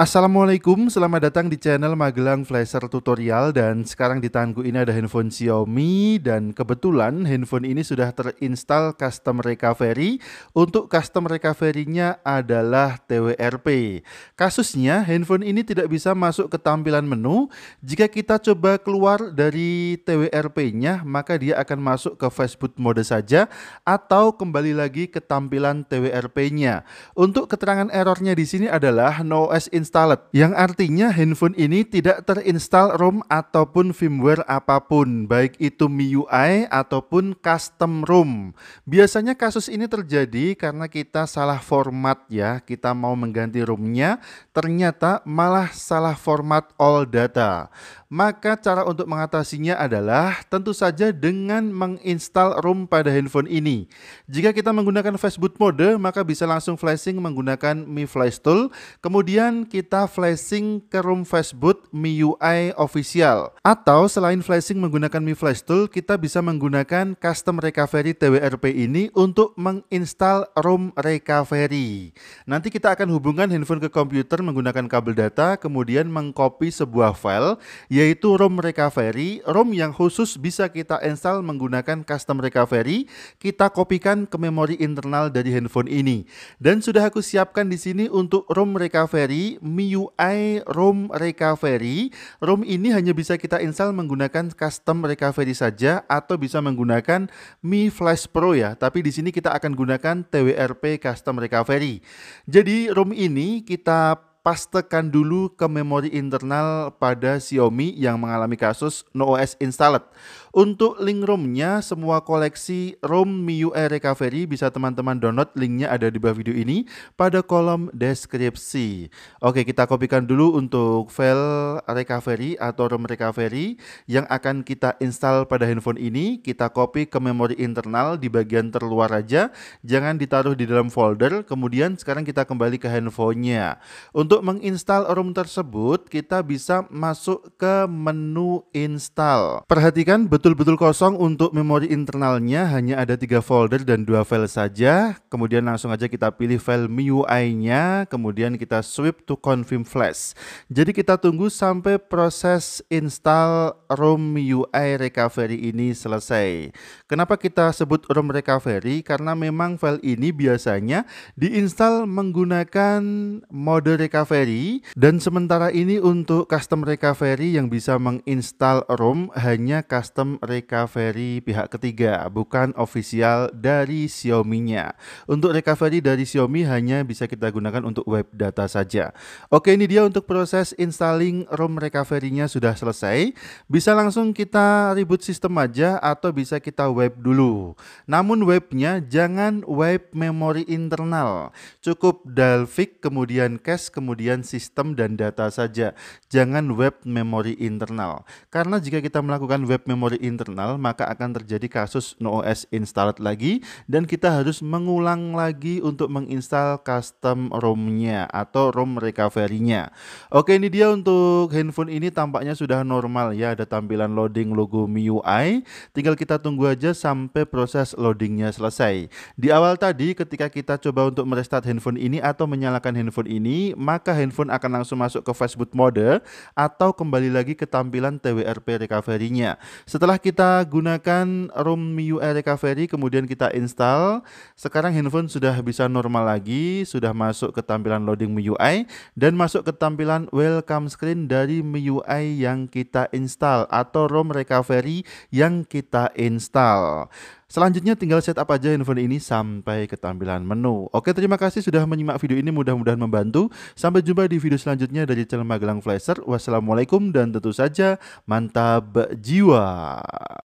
Assalamualaikum, selamat datang di channel Magelang Flasher Tutorial dan sekarang di tanganku ini ada handphone Xiaomi dan kebetulan handphone ini sudah terinstall custom recovery untuk custom recovery-nya adalah TWRP. Kasusnya handphone ini tidak bisa masuk ke tampilan menu, jika kita coba keluar dari TWRP-nya maka dia akan masuk ke Facebook mode saja atau kembali lagi ke tampilan TWRP-nya. Untuk keterangan errornya di sini adalah no OS install installed yang artinya handphone ini tidak terinstall ROM ataupun firmware apapun baik itu MIUI ataupun custom ROM. Biasanya kasus ini terjadi karena kita salah format ya. Kita mau mengganti ROM-nya ternyata malah salah format all data. Maka cara untuk mengatasinya adalah tentu saja dengan menginstal ROM pada handphone ini. Jika kita menggunakan Facebook mode maka bisa langsung flashing menggunakan Mi Flash Tool. Kemudian kita kita flashing ke room Facebook MIUI official. Atau selain flashing menggunakan Mi Flash Tool, kita bisa menggunakan custom recovery TWRP ini untuk menginstal room recovery. Nanti kita akan hubungkan handphone ke komputer menggunakan kabel data, kemudian mengcopy sebuah file yaitu room recovery, room yang khusus bisa kita install menggunakan custom recovery, kita kopikan ke memori internal dari handphone ini. Dan sudah aku siapkan di sini untuk room recovery MIUI ROM Recovery. ROM ini hanya bisa kita install menggunakan custom recovery saja atau bisa menggunakan Mi Flash Pro ya. Tapi di sini kita akan gunakan TWRP custom recovery. Jadi ROM ini kita pastekan dulu ke memori internal pada Xiaomi yang mengalami kasus No OS installed. Untuk link roomnya, semua koleksi rom MIUI Recovery bisa teman-teman download. Linknya ada di bawah video ini pada kolom deskripsi. Oke, kita kopikan dulu untuk file recovery atau rom recovery yang akan kita install pada handphone ini. Kita copy ke memori internal di bagian terluar aja. Jangan ditaruh di dalam folder. Kemudian sekarang kita kembali ke handphonenya. Untuk menginstal rom tersebut, kita bisa masuk ke menu install. Perhatikan betul betul-betul kosong untuk memori internalnya hanya ada tiga folder dan dua file saja. Kemudian langsung aja kita pilih file MIUI-nya, kemudian kita sweep to confirm flash. Jadi kita tunggu sampai proses install ROM MIUI recovery ini selesai. Kenapa kita sebut ROM recovery? Karena memang file ini biasanya diinstal menggunakan mode recovery dan sementara ini untuk custom recovery yang bisa menginstal ROM hanya custom sistem recovery pihak ketiga, bukan official dari Xiaomi-nya. Untuk recovery dari Xiaomi hanya bisa kita gunakan untuk web data saja. Oke, ini dia untuk proses installing ROM recovery-nya sudah selesai. Bisa langsung kita reboot sistem aja atau bisa kita web dulu. Namun webnya jangan web memori internal. Cukup dalvik, kemudian cache, kemudian sistem dan data saja. Jangan web memori internal. Karena jika kita melakukan web memori internal, maka akan terjadi kasus NoOS installed lagi dan kita harus mengulang lagi untuk menginstal custom ROM-nya atau ROM recovery-nya. Oke, ini dia untuk handphone ini tampaknya sudah normal ya, ada tampilan loading logo MIUI. Tinggal kita tunggu aja sampai proses loadingnya selesai. Di awal tadi ketika kita coba untuk merestart handphone ini atau menyalakan handphone ini, maka handphone akan langsung masuk ke fastboot mode atau kembali lagi ke tampilan TWRP recovery-nya. Setelah setelah kita gunakan rom miui Recovery, kemudian kita install. Sekarang handphone sudah bisa normal lagi, sudah masuk ke tampilan loading MIUI dan masuk ke tampilan welcome screen dari MIUI yang kita install atau ROM Recovery yang kita install. Selanjutnya tinggal setup aja handphone ini sampai ke tampilan menu. Oke, terima kasih sudah menyimak video ini mudah-mudahan membantu. Sampai jumpa di video selanjutnya dari channel Magelang Flasher. Wassalamualaikum dan tentu saja mantap jiwa.